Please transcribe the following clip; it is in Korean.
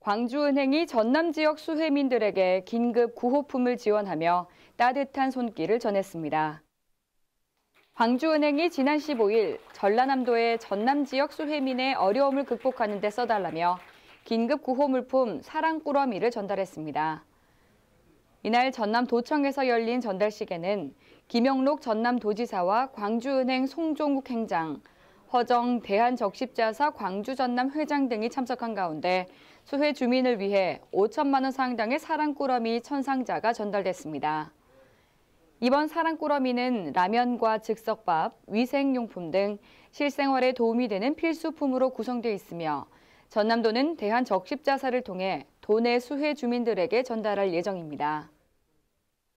광주은행이 전남 지역 수해민들에게 긴급 구호품을 지원하며 따뜻한 손길을 전했습니다. 광주은행이 지난 15일 전라남도의 전남 지역 수해민의 어려움을 극복하는 데 써달라며 긴급 구호물품 사랑꾸러미를 전달했습니다. 이날 전남도청에서 열린 전달식에는 김영록 전남도지사와 광주은행 송종국 행장, 허정 대한적십자사 광주전남 회장 등이 참석한 가운데 수해 주민을 위해 5천만 원 상당의 사랑꾸러미 천상자가 전달됐습니다. 이번 사랑꾸러미는 라면과 즉석밥, 위생용품 등 실생활에 도움이 되는 필수품으로 구성되어 있으며 전남도는 대한적십자사를 통해 도내 수해 주민들에게 전달할 예정입니다.